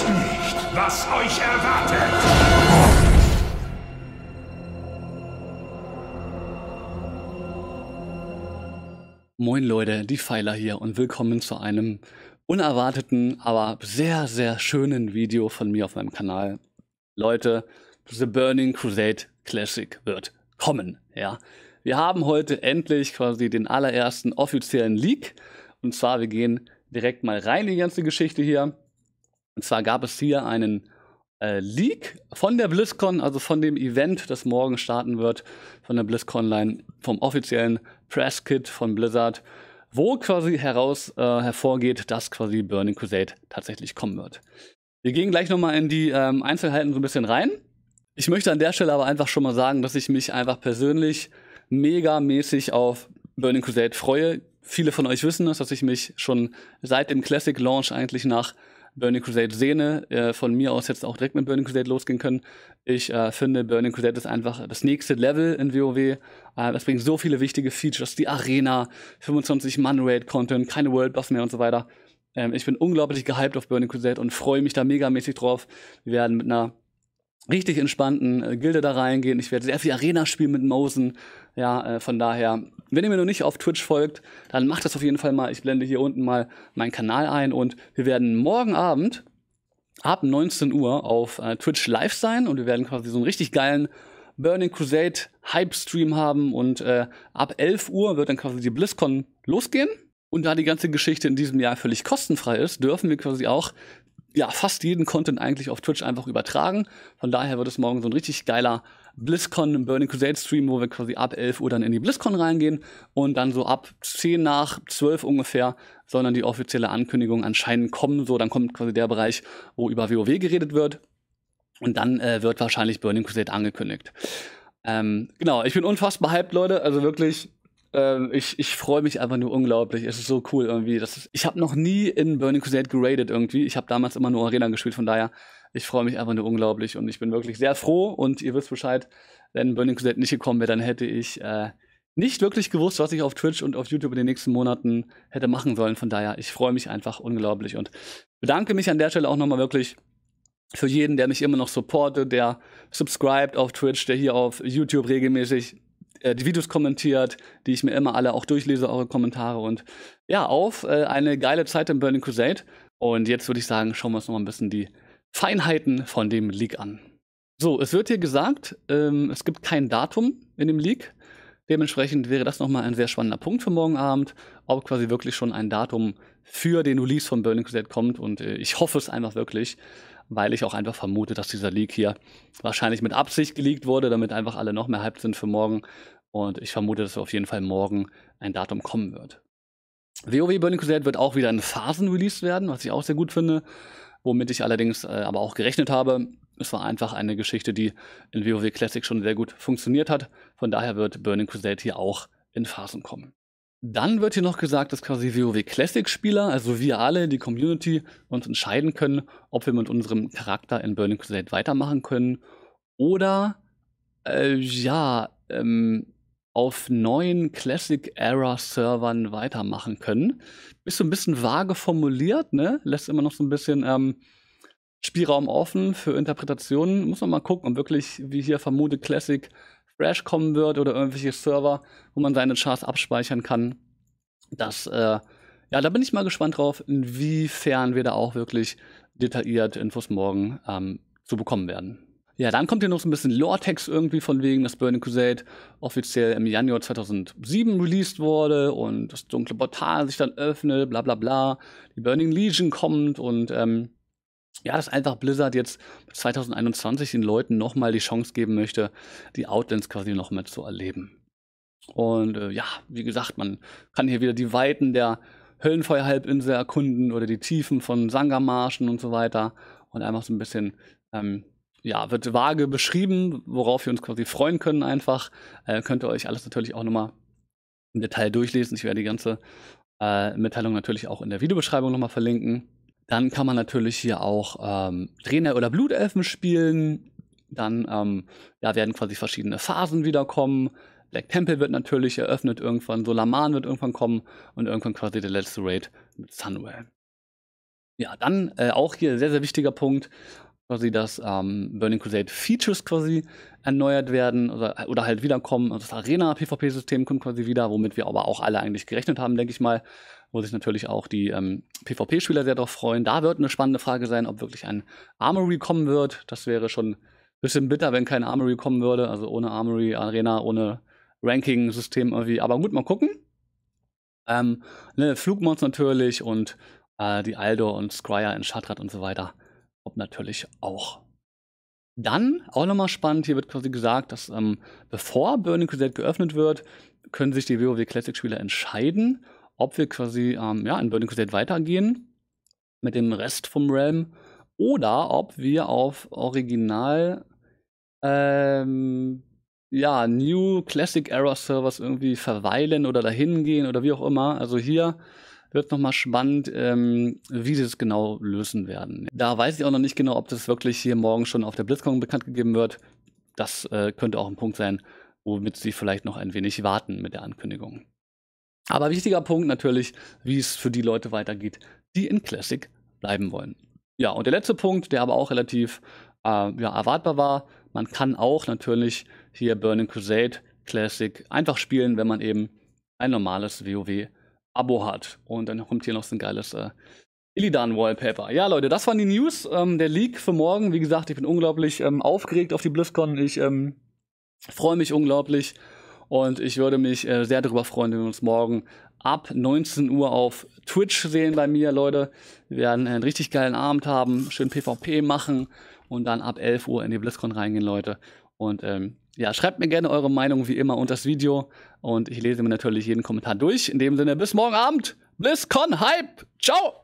wisst nicht, was euch erwartet. Moin Leute, die Pfeiler hier und willkommen zu einem unerwarteten, aber sehr, sehr schönen Video von mir auf meinem Kanal. Leute, The Burning Crusade Classic wird kommen, ja. Wir haben heute endlich quasi den allerersten offiziellen Leak und zwar, wir gehen direkt mal rein in die ganze Geschichte hier. Und zwar gab es hier einen äh, Leak von der BlizzCon, also von dem Event, das morgen starten wird, von der BlizzCon Line, vom offiziellen Presskit von Blizzard, wo quasi heraus äh, hervorgeht, dass quasi Burning Crusade tatsächlich kommen wird. Wir gehen gleich nochmal in die ähm, Einzelheiten so ein bisschen rein. Ich möchte an der Stelle aber einfach schon mal sagen, dass ich mich einfach persönlich megamäßig auf Burning Crusade freue. Viele von euch wissen das, dass ich mich schon seit dem Classic Launch eigentlich nach Burning Crusade sehne, äh, von mir aus jetzt auch direkt mit Burning Crusade losgehen können. Ich äh, finde, Burning Crusade ist einfach das nächste Level in WoW. Äh, das bringt so viele wichtige Features, die Arena, 25 Man Raid Content, keine World Buffs mehr und so weiter. Ähm, ich bin unglaublich gehypt auf Burning Crusade und freue mich da megamäßig drauf. Wir werden mit einer richtig entspannten äh, Gilde da reingehen. Ich werde sehr viel Arena spielen mit Mosen. Ja, äh, von daher, wenn ihr mir noch nicht auf Twitch folgt, dann macht das auf jeden Fall mal. Ich blende hier unten mal meinen Kanal ein und wir werden morgen Abend ab 19 Uhr auf äh, Twitch live sein und wir werden quasi so einen richtig geilen Burning Crusade Hype Stream haben und äh, ab 11 Uhr wird dann quasi die BlizzCon losgehen. Und da die ganze Geschichte in diesem Jahr völlig kostenfrei ist, dürfen wir quasi auch ja, fast jeden Content eigentlich auf Twitch einfach übertragen. Von daher wird es morgen so ein richtig geiler BlizzCon Burning Crusade Stream, wo wir quasi ab 11 Uhr dann in die BlizzCon reingehen und dann so ab 10 nach 12 ungefähr soll dann die offizielle Ankündigung anscheinend kommen. So, dann kommt quasi der Bereich, wo über WoW geredet wird und dann äh, wird wahrscheinlich Burning Crusade angekündigt. Ähm, genau, ich bin unfassbar hyped, Leute. Also wirklich, ähm, ich ich freue mich einfach nur unglaublich. Es ist so cool irgendwie. Das ist, ich habe noch nie in Burning Crusade geradet irgendwie. Ich habe damals immer nur Arena gespielt, von daher, ich freue mich einfach nur unglaublich und ich bin wirklich sehr froh und ihr wisst Bescheid, wenn Burning Crusade nicht gekommen wäre, dann hätte ich äh, nicht wirklich gewusst, was ich auf Twitch und auf YouTube in den nächsten Monaten hätte machen sollen. Von daher, ich freue mich einfach unglaublich und bedanke mich an der Stelle auch nochmal wirklich für jeden, der mich immer noch supportet, der subscribed auf Twitch, der hier auf YouTube regelmäßig äh, die Videos kommentiert, die ich mir immer alle auch durchlese, eure Kommentare und ja, auf äh, eine geile Zeit im Burning Crusade. Und jetzt würde ich sagen, schauen wir uns noch mal ein bisschen die Feinheiten von dem Leak an. So, es wird hier gesagt, ähm, es gibt kein Datum in dem Leak. Dementsprechend wäre das nochmal ein sehr spannender Punkt für morgen Abend, ob quasi wirklich schon ein Datum für den Release von Burning Crusade kommt. Und äh, ich hoffe es einfach wirklich, weil ich auch einfach vermute, dass dieser Leak hier wahrscheinlich mit Absicht geleakt wurde, damit einfach alle noch mehr hyped sind für morgen. Und ich vermute, dass auf jeden Fall morgen ein Datum kommen wird. WoW Burning Crusade wird auch wieder in Phasen released werden, was ich auch sehr gut finde, womit ich allerdings äh, aber auch gerechnet habe. Es war einfach eine Geschichte, die in WoW Classic schon sehr gut funktioniert hat. Von daher wird Burning Crusade hier auch in Phasen kommen. Dann wird hier noch gesagt, dass quasi WoW Classic-Spieler, also wir alle, die Community, uns entscheiden können, ob wir mit unserem Charakter in Burning Crusade weitermachen können oder äh, ja, ähm, auf neuen Classic-Era-Servern weitermachen können. Ist so ein bisschen vage formuliert, ne? Lässt immer noch so ein bisschen ähm, Spielraum offen für Interpretationen. Muss man mal gucken, ob wirklich, wie hier vermute, Classic Crash kommen wird oder irgendwelche Server, wo man seine Charts abspeichern kann. Das, äh, ja, da bin ich mal gespannt drauf, inwiefern wir da auch wirklich detailliert Infos morgen ähm, zu bekommen werden. Ja, dann kommt hier noch so ein bisschen Lore-Text irgendwie von wegen, dass Burning Crusade offiziell im Januar 2007 released wurde und das dunkle Portal sich dann öffnet, bla bla bla. Die Burning Legion kommt und ähm, ja, dass einfach Blizzard jetzt 2021 den Leuten nochmal die Chance geben möchte, die Outlands quasi nochmal zu erleben. Und äh, ja, wie gesagt, man kann hier wieder die Weiten der Höllenfeuerhalbinsel erkunden oder die Tiefen von Sangamarschen und so weiter. Und einfach so ein bisschen, ähm, ja, wird vage beschrieben, worauf wir uns quasi freuen können einfach. Äh, könnt ihr euch alles natürlich auch nochmal im Detail durchlesen. Ich werde die ganze äh, Mitteilung natürlich auch in der Videobeschreibung nochmal verlinken. Dann kann man natürlich hier auch ähm, Trainer oder Blutelfen spielen. Dann ähm, ja, werden quasi verschiedene Phasen wiederkommen. Black Temple wird natürlich eröffnet irgendwann, Solaman wird irgendwann kommen und irgendwann quasi der letzte Raid mit Sunwell. Ja, dann äh, auch hier sehr, sehr wichtiger Punkt quasi, dass ähm, Burning Crusade Features quasi erneuert werden oder, oder halt wiederkommen. das Arena-PvP-System kommt quasi wieder, womit wir aber auch alle eigentlich gerechnet haben, denke ich mal. Wo sich natürlich auch die ähm, PvP-Spieler sehr darauf freuen. Da wird eine spannende Frage sein, ob wirklich ein Armory kommen wird. Das wäre schon ein bisschen bitter, wenn kein Armory kommen würde. Also ohne Armory, Arena, ohne Ranking-System irgendwie. Aber gut, mal gucken. Ähm, ne, Flugmods natürlich und äh, die Aldor und Scryer in Shadrat und so weiter ob natürlich auch. Dann, auch nochmal spannend, hier wird quasi gesagt, dass ähm, bevor Burning Crusade geöffnet wird, können sich die WoW Classic-Spieler entscheiden, ob wir quasi ähm, ja, in Burning Crusade weitergehen mit dem Rest vom Realm oder ob wir auf Original ähm, ja, New Classic Era Servers irgendwie verweilen oder dahin gehen oder wie auch immer. Also hier wird nochmal spannend, ähm, wie sie es genau lösen werden. Da weiß ich auch noch nicht genau, ob das wirklich hier morgen schon auf der BlizzCon bekannt gegeben wird. Das äh, könnte auch ein Punkt sein, womit sie vielleicht noch ein wenig warten mit der Ankündigung. Aber wichtiger Punkt natürlich, wie es für die Leute weitergeht, die in Classic bleiben wollen. Ja, und der letzte Punkt, der aber auch relativ äh, ja, erwartbar war, man kann auch natürlich hier Burning Crusade Classic einfach spielen, wenn man eben ein normales WoW Abo hat. Und dann kommt hier noch so ein geiles äh, Illidan-Wallpaper. Ja, Leute, das waren die News. Ähm, der Leak für morgen. Wie gesagt, ich bin unglaublich ähm, aufgeregt auf die BlizzCon. Ich ähm, freue mich unglaublich. Und ich würde mich äh, sehr darüber freuen, wenn wir uns morgen ab 19 Uhr auf Twitch sehen bei mir, Leute. Wir werden einen richtig geilen Abend haben, schön PvP machen und dann ab 11 Uhr in die BlizzCon reingehen, Leute. Und ähm, ja, schreibt mir gerne eure Meinung wie immer unter das Video. Und ich lese mir natürlich jeden Kommentar durch. In dem Sinne, bis morgen Abend. BlizzCon Hype. Ciao.